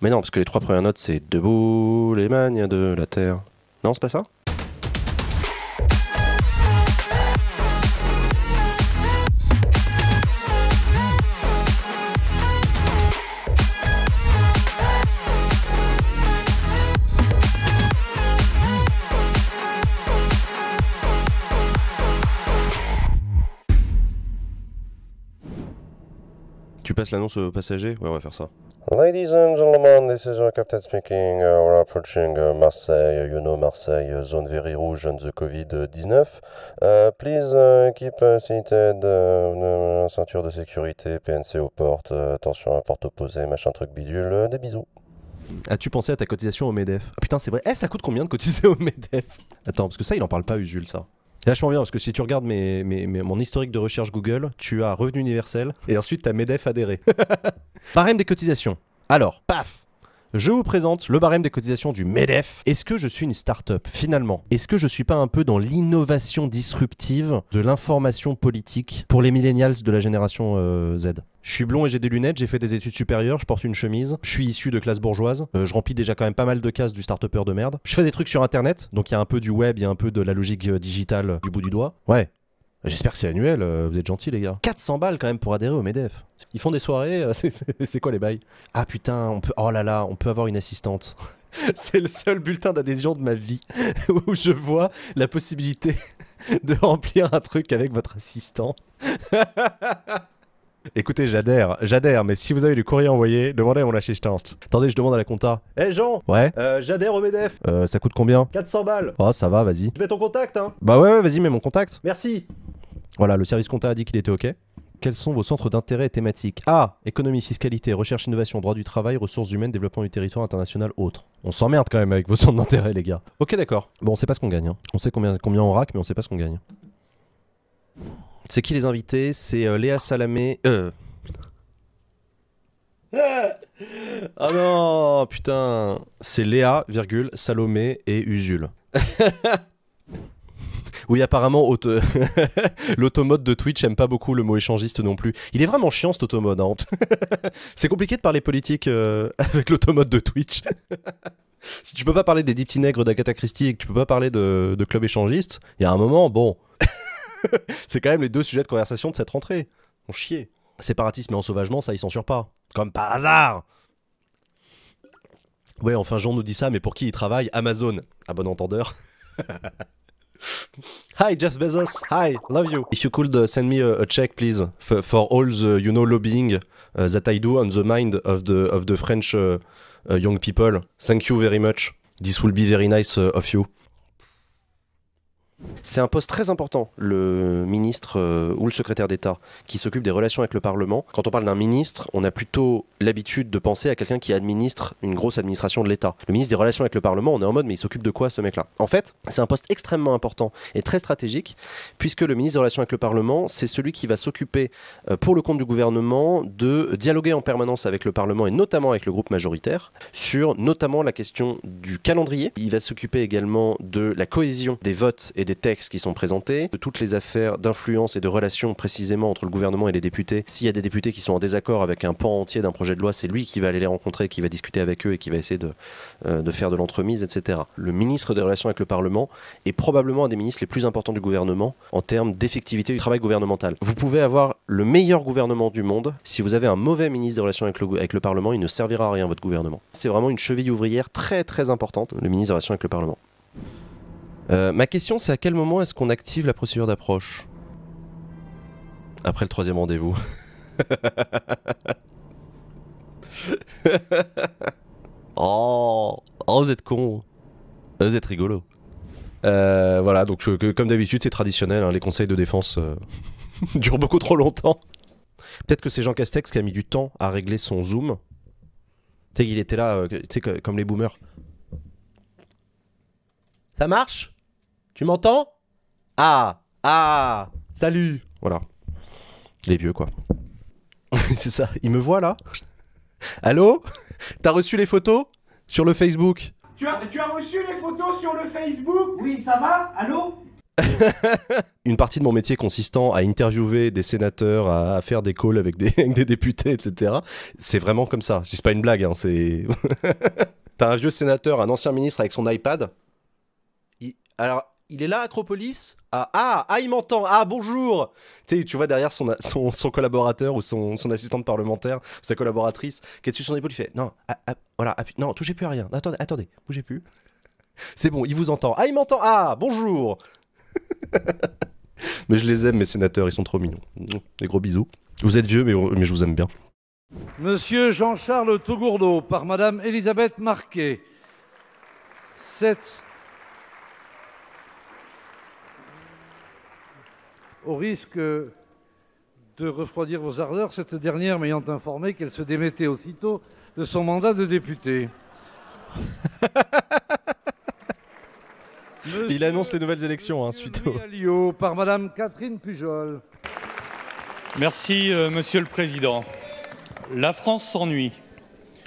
Mais non, parce que les trois premières notes, c'est debout les magnes de la terre. Non, c'est pas ça Tu passes l'annonce au passager Ouais, on va faire ça. Ladies and gentlemen, this is your captain speaking. Uh, we're approaching uh, Marseille, uh, you know Marseille, zone very rouge on the COVID-19. please keep seated, ceinture de sécurité, PNC aux portes, attention à la porte opposée, machin truc bidule, des bisous. As-tu pensé à ta cotisation au MEDEF ah, putain, c'est vrai. Eh, ça coûte combien de cotiser au MEDEF Attends, parce que ça, il en parle pas, Usul, ça. Vachement bien, parce que si tu regardes mes, mes, mon historique de recherche Google, tu as revenu universel et ensuite tu as MEDEF adhéré. Parème des cotisations. Alors, paf je vous présente le barème des cotisations du MEDEF. Est-ce que je suis une start-up finalement Est-ce que je suis pas un peu dans l'innovation disruptive de l'information politique pour les millennials de la génération euh, Z je suis blond et j'ai des lunettes, j'ai fait des études supérieures, je porte une chemise, je suis issu de classe bourgeoise, euh, je remplis déjà quand même pas mal de cases du start de merde. Je fais des trucs sur internet, donc il y a un peu du web, il y a un peu de la logique euh, digitale du bout du doigt. Ouais, J'espère que c'est annuel, euh, vous êtes gentils les gars. 400 balles quand même pour adhérer au MEDEF. Ils font des soirées, euh, c'est quoi les bails Ah putain, on peut, oh là là, on peut avoir une assistante. c'est le seul bulletin d'adhésion de ma vie où je vois la possibilité de remplir un truc avec votre assistant. Écoutez, j'adhère, j'adhère, mais si vous avez du courrier envoyé, demandez à mon acheteur. Attendez, je demande à la compta. Eh Jean Ouais euh, J'adhère au MEDEF. Euh, ça coûte combien 400 balles. Oh, ça va, vas-y. Je mets ton contact, hein Bah ouais, vas-y, mets mon contact. Merci. Voilà, le service compta a dit qu'il était OK. Quels sont vos centres d'intérêt thématiques Ah Économie, fiscalité, recherche, innovation, droit du travail, ressources humaines, développement du territoire international, autres. On s'emmerde quand même avec vos centres d'intérêt, les gars. Ok, d'accord. Bon, on sait pas ce qu'on gagne. Hein. On sait combien, combien on rack, mais on sait pas ce qu'on gagne. C'est qui les invités C'est euh, Léa Salamé. Euh... oh non, putain. C'est Léa, virgule, Salomé et Usul. oui, apparemment, l'automode de Twitch aime pas beaucoup le mot échangiste non plus. Il est vraiment chiant cet automode. Hein. C'est compliqué de parler politique euh, avec l'automode de Twitch. si tu peux pas parler des Dipty nègres d'Akata Christie et que tu peux pas parler de, de club échangiste, il y a un moment, bon c'est quand même les deux sujets de conversation de cette rentrée. On chier. Séparatisme et ensauvagement, ça, ils censurent pas. Comme par hasard Ouais, enfin, Jean nous dit ça, mais pour qui il travaille Amazon. À bon entendeur. Hi, Jeff Bezos. Hi, love you. If you could uh, send me a, check, please, for, all the, you know, lobbying uh, that I do on the mind of the, of the French uh, young people. Thank you very much. This will be very nice of you. C'est un poste très important, le ministre euh, ou le secrétaire d'État qui s'occupe des relations avec le Parlement. Quand on parle d'un ministre, on a plutôt l'habitude de penser à quelqu'un qui administre une grosse administration de l'État. Le ministre des Relations avec le Parlement, on est en mode mais il s'occupe de quoi ce mec-là En fait, c'est un poste extrêmement important et très stratégique puisque le ministre des Relations avec le Parlement, c'est celui qui va s'occuper euh, pour le compte du gouvernement de dialoguer en permanence avec le Parlement et notamment avec le groupe majoritaire sur notamment la question du calendrier. Il va s'occuper également de la cohésion des votes et des textes qui sont présentés, de toutes les affaires d'influence et de relations précisément entre le gouvernement et les députés. S'il y a des députés qui sont en désaccord avec un pan entier d'un projet de loi, c'est lui qui va aller les rencontrer, qui va discuter avec eux et qui va essayer de, euh, faire de l'entremise, etc. Le ministre des Relations avec le Parlement est probablement un des ministres les plus importants du gouvernement en termes d'effectivité du travail gouvernemental. Vous pouvez avoir le meilleur gouvernement du monde. Si vous avez un mauvais ministre des Relations avec le, avec le Parlement, il ne servira à rien votre gouvernement. C'est vraiment une cheville ouvrière très très importante, le ministre des Relations avec le Parlement. Euh, ma question, c'est à quel moment est-ce qu'on active la procédure d'approche Après le troisième rendez-vous. oh, oh, vous êtes con. Euh, vous êtes rigolo. Euh, voilà, donc comme d'habitude, c'est traditionnel. Hein, les conseils de défense durent beaucoup trop longtemps. Peut-être que c'est Jean Castex qui a mis du temps à régler son zoom. Tu sais, qu'il était là, tu sais, comme les boomers. Ça marche tu m'entends Ah Ah Salut Voilà. Les vieux, quoi. c'est ça. Il me voit là Allô T'as reçu les photos Sur le Facebook tu as, reçu les photos sur le Facebook Oui, ça va Allô une partie de mon métier consistant à interviewer des sénateurs, à, faire des calls avec des, députés, etc. C'est vraiment comme ça. C'est pas une blague, hein, c'est. T'as un vieux sénateur, un ancien ministre avec son iPad. Alors, il est là, Acropolis ah, ah, ah, il m'entend, ah, bonjour tu, sais, tu vois derrière son, son, son collaborateur ou son, son, assistante parlementaire, sa collaboratrice, qui est dessus son épaule, il fait Non, ah, ah, voilà, non, touchez plus à rien, attendez, attendez, bougez plus. C'est bon, il vous entend. Ah, il m'entend, ah, bonjour Mais je les aime, mes sénateurs, ils sont trop mignons. Des gros bisous. Vous êtes vieux, mais, mais je vous aime bien. Monsieur Jean-Charles Togourdeau, par Madame Elisabeth Marquet. Cette au risque de refroidir vos ardeurs, cette dernière m'ayant informé qu'elle se démettait aussitôt de son mandat de député. Il annonce les nouvelles élections, hein, suite au... par Madame Catherine Pujol. Merci, euh, Monsieur le Président. La France s'ennuie.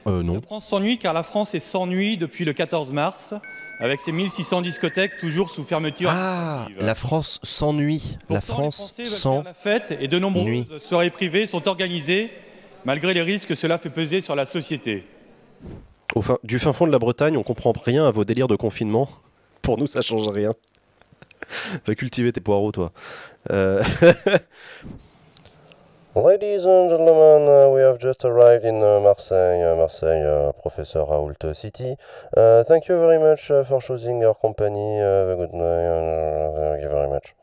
Euh, non. La France s'ennuie car la France est s'ennuie depuis le 14 mars avec ses 1600 discothèques toujours sous fermeture. Ah, la France s'ennuie. La France sans la fête et de nombreuses soirées privées sont organisées malgré les risques que cela fait peser sur la société. Au fin, du fin fond de la Bretagne, on comprend rien à vos délires de confinement. Pour nous, ça change rien. Va cultiver tes poireaux, toi. Euh. just arrived in uh, Marseille, uh, Marseille, uh, Professor Raoult City. thank you very much for choosing our company. Have a good night. thank you very much.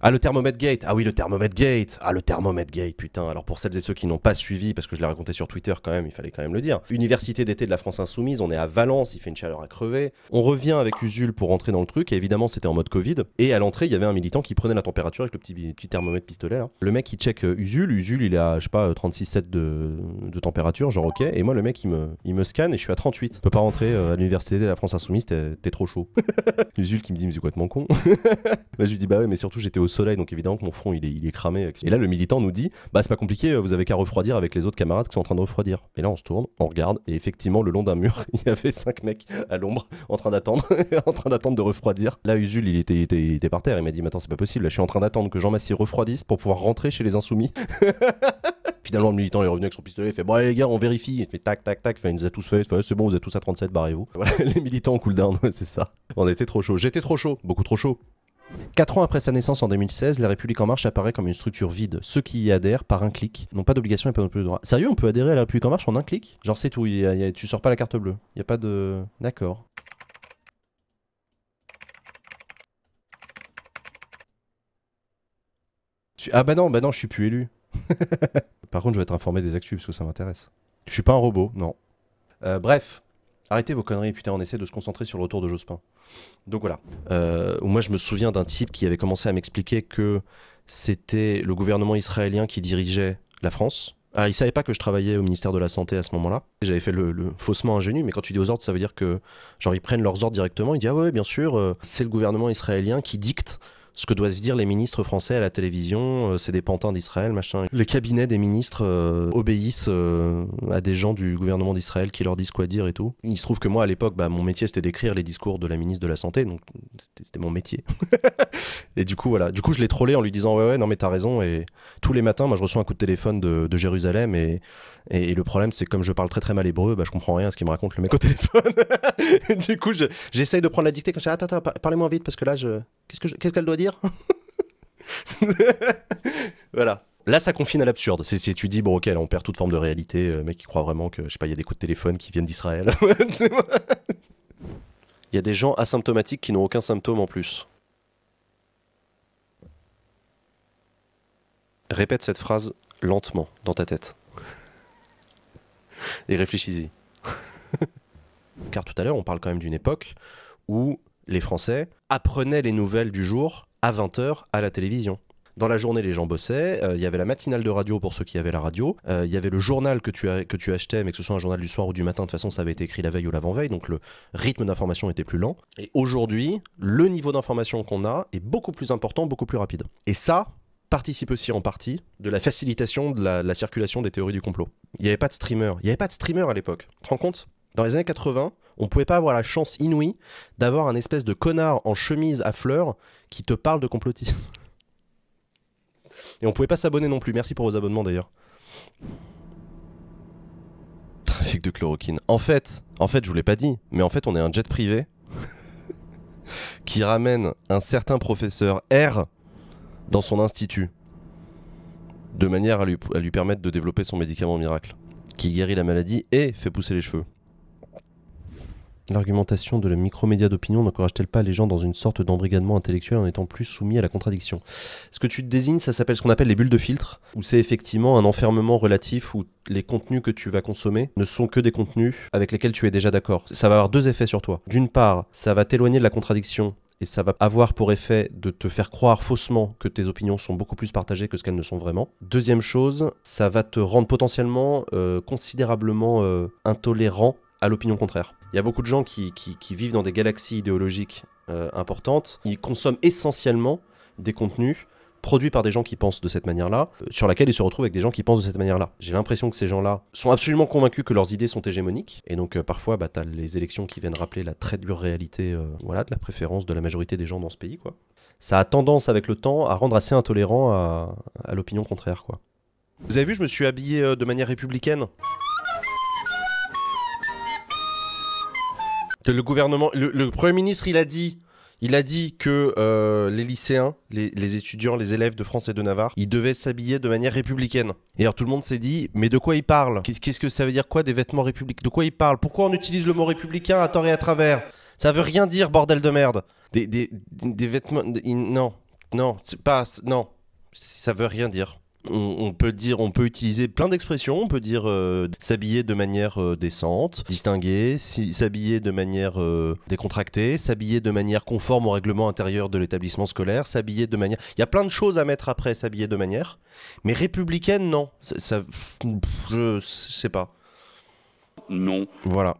Ah, le Thermomètre Gate. Ah oui, le Thermomètre Gate. Ah, le Thermomètre Gate, putain. Alors, pour celles et ceux qui n'ont pas suivi, parce que je l'ai raconté sur Twitter quand même, il fallait quand même le dire. Université d'été de la France Insoumise, on est à Valence, il fait une chaleur à crever. On revient avec Usul pour rentrer dans le truc, et évidemment, c'était en mode Covid. Et à l'entrée, il y avait un militant qui prenait la température avec le petit, thermomètre pistolet. Là. Le mec, il check euh, Usul. Usul, il est à, je sais pas, 36,7 euh, de, de température, genre ok. Et moi, le mec, il me, il me scanne et je suis à 38. Je peux pas rentrer euh, à l'université de la France Insoumise, t'es trop chaud. Usul qui me dit, mais c'est mon con. Bah, je lui dis, bah ouais, mais surtout, j'étais soleil, donc évidemment que mon front il est, cramé. Et là, le militant nous dit Bah, c'est pas compliqué, euh, vous avez qu'à refroidir avec les autres camarades qui sont en train de refroidir. Et là, on se tourne, on regarde, et effectivement, le long d'un mur, il y avait cinq mecs à l'ombre en train d'attendre, en train d'attendre de refroidir. Là, Usul, il était, était, par terre, il m'a dit Mais attends, c'est pas possible, là, je suis en train d'attendre que Jean Massy refroidisse pour pouvoir rentrer chez les insoumis. Finalement, le militant est revenu avec son pistolet, il fait Bon, les gars, on vérifie. Il fait tac, tac, tac, il nous a tous fait C'est bon, vous êtes tous à 37, barrez-vous. Voilà, les militants en cooldown, c'est ça. On était trop chaud. J'étais trop chaud, beaucoup trop chaud. Quatre ans après sa naissance en 2016, La République En Marche apparaît comme une structure vide. Ceux qui y adhèrent par un clic n'ont pas d'obligation et pas non plus de droit. Sérieux, on peut adhérer à La République En Marche en un clic Genre c'est tout, tu sors pas la carte bleue. Il a pas de... D'accord. Ah bah non, bah non, je suis plus élu. Par contre, je vais être informé des actus parce que ça m'intéresse. Je suis pas un robot, non. Euh, bref, Arrêtez vos conneries, putain, on essaie de se concentrer sur le retour de Jospin. Donc voilà. Euh, moi, je me souviens d'un type qui avait commencé à m'expliquer que c'était le gouvernement israélien qui dirigeait la France. ah il savait pas que je travaillais au ministère de la Santé à ce moment-là. J'avais fait le, faussement ingénu, mais quand tu dis aux ordres, ça veut dire que, genre, ils prennent leurs ordres directement. Il dit, ah ouais, bien sûr, euh, c'est le gouvernement israélien qui dicte ce que doivent se dire les ministres français à la télévision, euh, c'est des pantins d'Israël, machin. Les cabinets des ministres euh, obéissent euh, à des gens du gouvernement d'Israël qui leur disent quoi dire et tout. Il se trouve que moi, à l'époque, bah, mon métier, c'était d'écrire les discours de la ministre de la Santé, donc c'était mon métier. et du coup, voilà. Du coup, je l'ai trollé en lui disant, ouais, ouais, non, mais t'as raison. Et tous les matins, moi, je reçois un coup de téléphone de, Jérusalem et, et, le problème, c'est que comme je parle très très mal hébreu, bah, je comprends rien à ce qu'il me raconte le mec au téléphone. du coup, j'essaye de prendre la dictée comme ça, attends, attends, parlez-moi vite parce que là, je... qu'est-ce qu'elle qu doit dire voilà. Là, ça confine à l'absurde. C'est si tu dis, bon, ok, là, on perd toute forme de réalité. Euh, mec, il croit vraiment que, je sais pas, il y a des coups de téléphone qui viennent d'Israël. Il y a des gens asymptomatiques qui n'ont aucun symptôme en plus. Répète cette phrase lentement dans ta tête. Et réfléchis-y. Car tout à l'heure, on parle quand même d'une époque où les Français apprenaient les nouvelles du jour à 20h à la télévision. Dans la journée, les gens bossaient. Euh, il y avait la matinale de radio pour ceux qui avaient la radio. Euh, il y avait le journal que tu, que tu achetais, mais que ce soit un journal du soir ou du matin, de toute façon, ça avait été écrit la veille ou l'avant-veille, donc le rythme d'information était plus lent. Et aujourd'hui, le niveau d'information qu'on a est beaucoup plus important, beaucoup plus rapide. Et ça participe aussi en partie de la facilitation de la, circulation des théories du complot. Il n'y avait pas de streamer. Il n'y avait pas de streamer à l'époque. Tu te rends compte Dans les années 80, on pouvait pas avoir la chance inouïe d'avoir un espèce de connard en chemise à fleurs qui te parle de complotisme. Et on pouvait pas s'abonner non plus. Merci pour vos abonnements d'ailleurs. Trafic de chloroquine. En fait, en fait, je vous l'ai pas dit, mais en fait, on est un jet privé qui ramène un certain professeur R dans son institut de manière à lui, à lui permettre de développer son médicament miracle qui guérit la maladie et fait pousser les cheveux. L'argumentation de la micromédia d'opinion n'encourage-t-elle pas les gens dans une sorte d'embrigadement intellectuel en étant plus soumis à la contradiction Ce que tu désignes, ça s'appelle ce qu'on appelle les bulles de filtre, où c'est effectivement un enfermement relatif où les contenus que tu vas consommer ne sont que des contenus avec lesquels tu es déjà d'accord. Ça va avoir deux effets sur toi. D'une part, ça va t'éloigner de la contradiction et ça va avoir pour effet de te faire croire faussement que tes opinions sont beaucoup plus partagées que ce qu'elles ne sont vraiment. Deuxième chose, ça va te rendre potentiellement euh, considérablement euh, intolérant à l'opinion contraire. Il y a beaucoup de gens qui, vivent dans des galaxies idéologiques euh, importantes. Ils consomment essentiellement des contenus produits par des gens qui pensent de cette manière-là, euh, sur laquelle ils se retrouvent avec des gens qui pensent de cette manière-là. J'ai l'impression que ces gens-là sont absolument convaincus que leurs idées sont hégémoniques, et donc euh, parfois, bah, as les élections qui viennent rappeler la très dure réalité voilà, de la préférence de la majorité des gens dans ce pays. Quoi. Ça a tendance, avec le temps, à rendre assez intolérant à, à l'opinion contraire. Quoi. Vous avez vu, je me suis habillé de manière républicaine. le gouvernement, le, Premier ministre, il a dit, il a dit que euh, les lycéens, les, étudiants, les élèves de France et de Navarre, ils devaient s'habiller de manière républicaine. Et alors tout le monde s'est dit, mais de quoi il parle Qu'est-ce que ça veut dire quoi des vêtements républicains De quoi il parle Pourquoi on utilise le mot républicain à tort et à travers Ça veut rien dire, bordel de merde. Des, vêtements, non, non, c'est pas, non, ça veut rien dire on, peut dire, on peut utiliser plein d'expressions. On peut dire euh, s'habiller de manière euh, décente, distinguée, s'habiller de manière euh, décontractée, s'habiller de manière conforme au règlement intérieur de l'établissement scolaire, s'habiller de manière. Il y a plein de choses à mettre après s'habiller de manière, mais républicaine non. Ça, ça je sais pas. Non. Voilà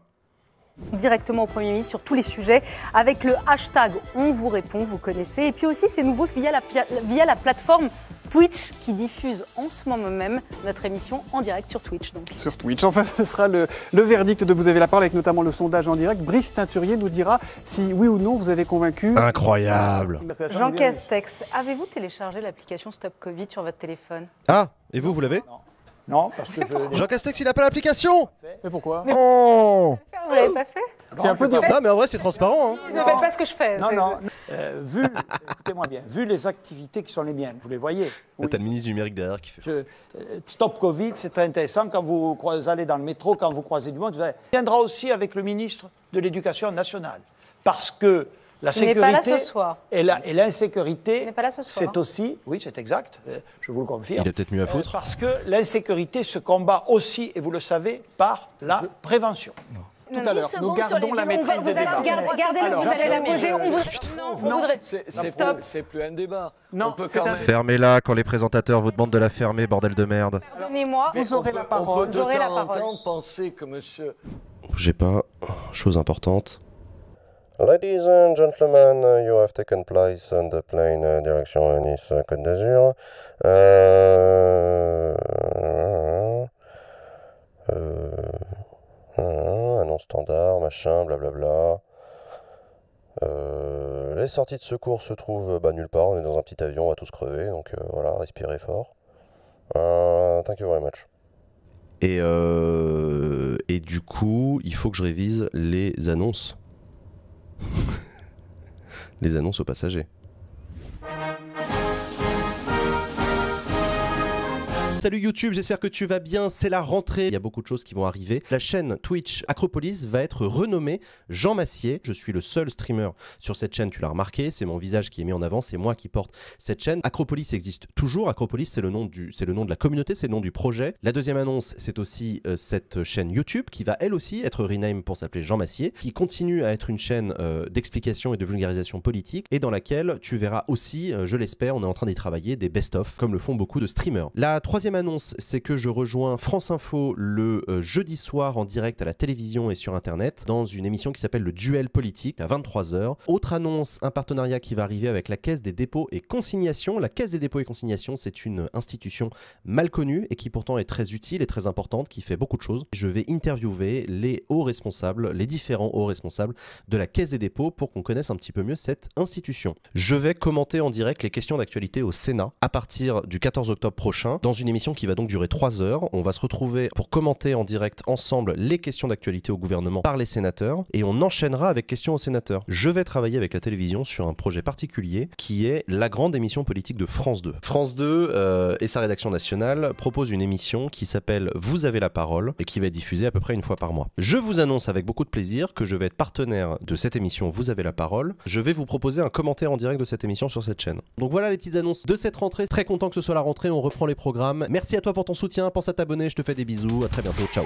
directement au Premier ministre sur tous les sujets avec le hashtag On vous répond, vous connaissez. Et puis aussi, c'est nouveau via la, via la plateforme Twitch qui diffuse en ce moment même notre émission en direct sur Twitch. Donc. Sur Twitch. Enfin, ce sera le, verdict de Vous avez la parole avec notamment le sondage en direct. Brice Teinturier nous dira si oui ou non vous avez convaincu. Incroyable. Jean Castex, avez-vous téléchargé l'application Stop Covid sur votre téléphone Ah, et vous, vous l'avez non, parce que je. Jean Castex, il n'a pas l'application Mais pourquoi Oh pas fait C'est un peu dur. Non, mais en vrai, c'est transparent. Hein. Ne faites pas ce que je fais. Non, non. Euh, vu, écoutez-moi bien, vu les activités qui sont les miennes, vous les voyez. Oui. T'as le ministre numérique derrière qui fait. Euh, stop Covid, c'est très intéressant quand vous allez dans le métro, quand vous croisez du monde. Vous allez... viendra aussi avec le ministre de l'Éducation nationale, parce que la sécurité et l'insécurité, c'est hein. aussi, oui, c'est exact, euh, je vous le confirme. Il est peut-être mieux à euh, foutre. parce que l'insécurité se combat aussi, et vous le savez, par la prévention. tout à l'heure. Nous gardons la maîtrise des débats. Gardez-le, vous allez la poser. Non, c'est plus un débat. Non, Fermez-la quand les présentateurs vous demandent de la fermer, bordel de merde. Pardonnez-moi. Vous aurez la parole. On peut de temps en temps penser que monsieur... J'ai pas... Chose importante. Ladies and gentlemen, uh, you have taken place on the plane uh, direction Nice Côte d'Azur. Euh, euh... Euh... Annonce standard, machin, blablabla. Euh, les sorties de secours se trouvent bah, nulle part. On est dans un petit avion, on va tous crever, donc euh, voilà, respirez fort. thank you very much. Et, et du coup, il faut que je révise les annonces les annonces aux passagers. Salut YouTube, j'espère que tu vas bien, c'est la rentrée, il y a beaucoup de choses qui vont arriver. La chaîne Twitch Acropolis va être renommée Jean Massier. Je suis le seul streamer sur cette chaîne, tu l'as remarqué, c'est mon visage qui est mis en avant, c'est moi qui porte cette chaîne. Acropolis existe toujours, Acropolis c'est le, nom du, le nom de la communauté, c'est le nom du projet. La deuxième annonce, c'est aussi euh, cette chaîne YouTube qui va elle aussi être renamed pour s'appeler Jean Massier, qui continue à être une chaîne euh, d'explication et de vulgarisation politique et dans laquelle tu verras aussi, euh, je l'espère, on est en train d'y travailler, des best-of comme le font beaucoup de streamers. La troisième annonce, c'est que je rejoins France Info le euh, jeudi soir en direct à la télévision et sur Internet dans une émission qui s'appelle Le Duel Politique à 23h. Autre annonce, un partenariat qui va arriver avec la Caisse des dépôts et consignations. La Caisse des dépôts et consignations, c'est une institution mal connue et qui pourtant est très utile et très importante, qui fait beaucoup de choses. Je vais interviewer les hauts responsables, les différents hauts responsables de la Caisse des dépôts pour qu'on connaisse un petit peu mieux cette institution. Je vais commenter en direct les questions d'actualité au Sénat à partir du 14 octobre prochain dans une émission qui va donc durer 3 heures. On va se retrouver pour commenter en direct ensemble les questions d'actualité au gouvernement par les sénateurs et on enchaînera avec questions aux sénateurs. Je vais travailler avec la télévision sur un projet particulier qui est la grande émission politique de France 2. France 2 euh, et sa rédaction nationale proposent une émission qui s'appelle Vous avez la parole et qui va être diffusée à peu près une fois par mois. Je vous annonce avec beaucoup de plaisir que je vais être partenaire de cette émission Vous avez la parole. Je vais vous proposer un commentaire en direct de cette émission sur cette chaîne. Donc voilà les petites annonces de cette rentrée. Très content que ce soit la rentrée, on reprend les programmes Merci à toi pour ton soutien, pense à t'abonner, je te fais des bisous, à très bientôt, ciao.